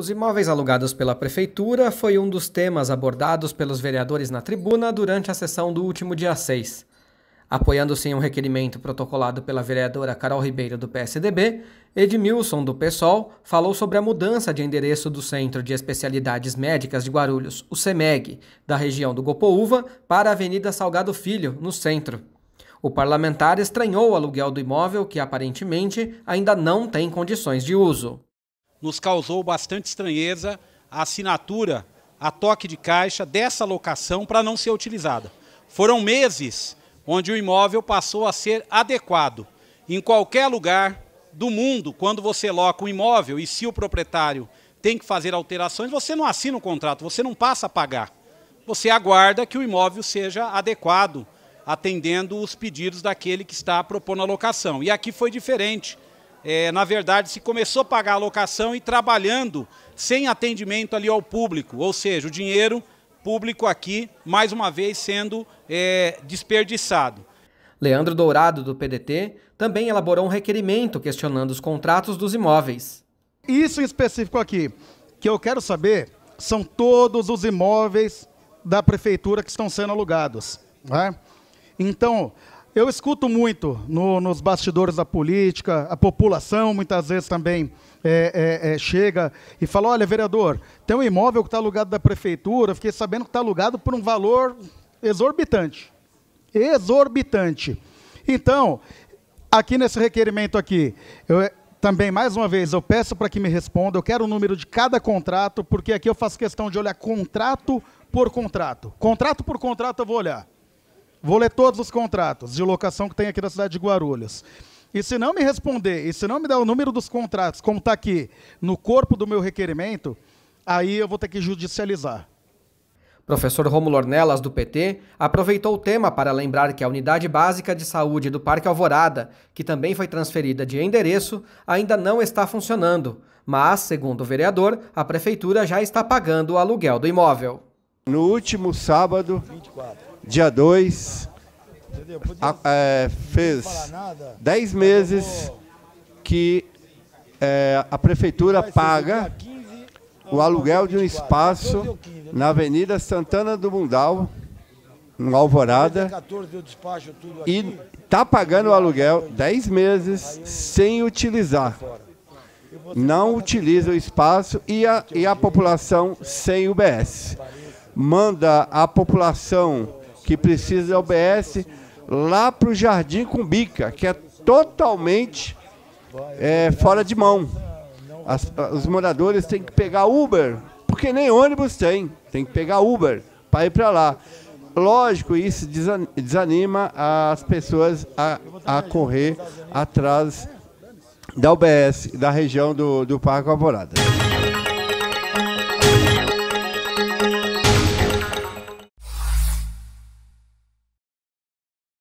Os imóveis alugados pela Prefeitura foi um dos temas abordados pelos vereadores na tribuna durante a sessão do último dia 6. Apoiando-se em um requerimento protocolado pela vereadora Carol Ribeiro do PSDB, Edmilson do PSOL falou sobre a mudança de endereço do Centro de Especialidades Médicas de Guarulhos, o CEMEG, da região do Gopouva para a Avenida Salgado Filho, no centro. O parlamentar estranhou o aluguel do imóvel que aparentemente ainda não tem condições de uso nos causou bastante estranheza a assinatura a toque de caixa dessa locação para não ser utilizada. Foram meses onde o imóvel passou a ser adequado. Em qualquer lugar do mundo, quando você loca um imóvel e se o proprietário tem que fazer alterações, você não assina o contrato, você não passa a pagar. Você aguarda que o imóvel seja adequado, atendendo os pedidos daquele que está propondo a locação. E aqui foi diferente é, na verdade, se começou a pagar a locação e trabalhando sem atendimento ali ao público, ou seja, o dinheiro público aqui, mais uma vez, sendo é, desperdiçado. Leandro Dourado, do PDT, também elaborou um requerimento questionando os contratos dos imóveis. Isso em específico aqui, que eu quero saber, são todos os imóveis da prefeitura que estão sendo alugados. Né? Então, eu escuto muito no, nos bastidores da política, a população muitas vezes também é, é, é, chega e fala: olha, vereador, tem um imóvel que está alugado da prefeitura, fiquei sabendo que está alugado por um valor exorbitante. Exorbitante. Então, aqui nesse requerimento aqui, eu, é, também, mais uma vez, eu peço para que me responda, eu quero o número de cada contrato, porque aqui eu faço questão de olhar contrato por contrato. Contrato por contrato eu vou olhar. Vou ler todos os contratos de locação que tem aqui na cidade de Guarulhos. E se não me responder, e se não me der o número dos contratos, como está aqui no corpo do meu requerimento, aí eu vou ter que judicializar. Professor Romulo Ornelas, do PT, aproveitou o tema para lembrar que a Unidade Básica de Saúde do Parque Alvorada, que também foi transferida de endereço, ainda não está funcionando. Mas, segundo o vereador, a prefeitura já está pagando o aluguel do imóvel no último sábado, 24. dia 2, a, é, fez 10 meses que é, a prefeitura paga o aluguel de um espaço na Avenida Santana do Mundal, no Alvorada, e está pagando o aluguel 10 meses sem utilizar. Não utiliza o espaço e a, e a população sem UBS manda a população que precisa da OBS lá para o Jardim Cumbica, que é totalmente é, fora de mão. As, os moradores têm que pegar Uber, porque nem ônibus tem, tem que pegar Uber para ir para lá. Lógico, isso desanima as pessoas a, a correr atrás da UBS, da região do, do Parque Alvorada.